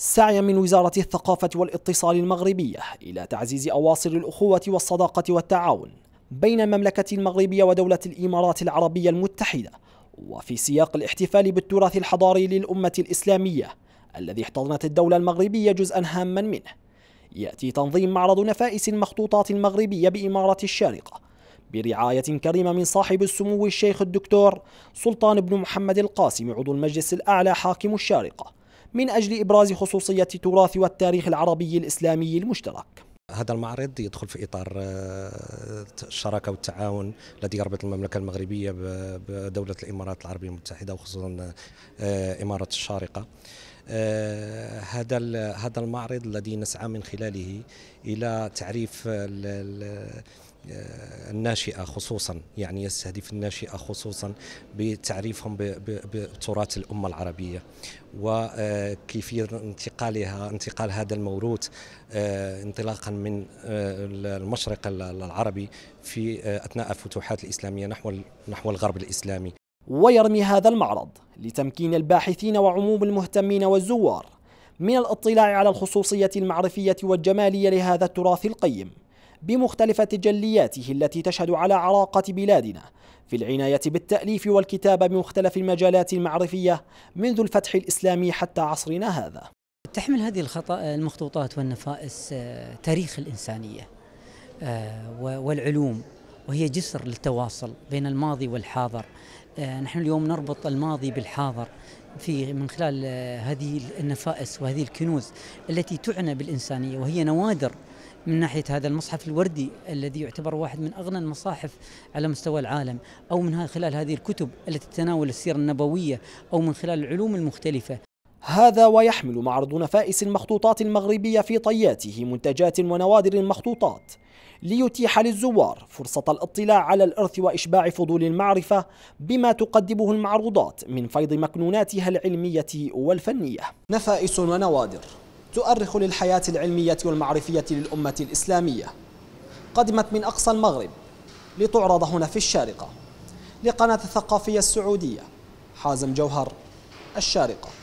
سعيا من وزارة الثقافة والاتصال المغربية إلى تعزيز أواصر الأخوة والصداقة والتعاون بين المملكة المغربية ودولة الإمارات العربية المتحدة وفي سياق الاحتفال بالتراث الحضاري للأمة الإسلامية الذي احتضنت الدولة المغربية جزءا هاما منه يأتي تنظيم معرض نفائس المخطوطات المغربية بإمارة الشارقة برعاية كريمة من صاحب السمو الشيخ الدكتور سلطان بن محمد القاسم عضو المجلس الأعلى حاكم الشارقة من أجل إبراز خصوصية تراث والتاريخ العربي الإسلامي المشترك هذا المعرض يدخل في اطار آه، الشراكه والتعاون الذي يربط المملكه المغربيه بدوله الامارات العربيه المتحده وخصوصا آه، اماره الشارقه آه، هذا هذا المعرض الذي نسعى من خلاله الى تعريف آه، الناشئه خصوصا يعني يستهدف الناشئه خصوصا بتعريفهم بتراث الامه العربيه وكيفيه انتقالها انتقال هذا الموروث آه، انطلاقا من آه، المشرق العربي في اثناء الفتوحات الاسلاميه نحو نحو الغرب الاسلامي ويرمي هذا المعرض لتمكين الباحثين وعموم المهتمين والزوار من الاطلاع على الخصوصيه المعرفيه والجماليه لهذا التراث القيم بمختلف تجلياته التي تشهد على عراقة بلادنا في العناية بالتأليف والكتابة بمختلف المجالات المعرفية منذ الفتح الإسلامي حتى عصرنا هذا تحمل هذه الخطأ المخطوطات والنفائس آه، تاريخ الإنسانية آه، والعلوم وهي جسر للتواصل بين الماضي والحاضر آه، نحن اليوم نربط الماضي بالحاضر في من خلال هذه النفائس وهذه الكنوز التي تعنى بالإنسانية وهي نوادر من ناحية هذا المصحف الوردي الذي يعتبر واحد من أغنى المصاحف على مستوى العالم أو من خلال هذه الكتب التي تتناول السيرة النبوية أو من خلال العلوم المختلفة هذا ويحمل معرض نفائس المخطوطات المغربية في طياته منتجات ونوادر المخطوطات ليتيح للزوار فرصة الاطلاع على الإرث وإشباع فضول المعرفة بما تقدمه المعروضات من فيض مكنوناتها العلمية والفنية نفائس ونوادر تؤرخ للحياة العلمية والمعرفية للأمة الإسلامية قدمت من أقصى المغرب لتعرض هنا في الشارقة لقناة الثقافية السعودية حازم جوهر الشارقة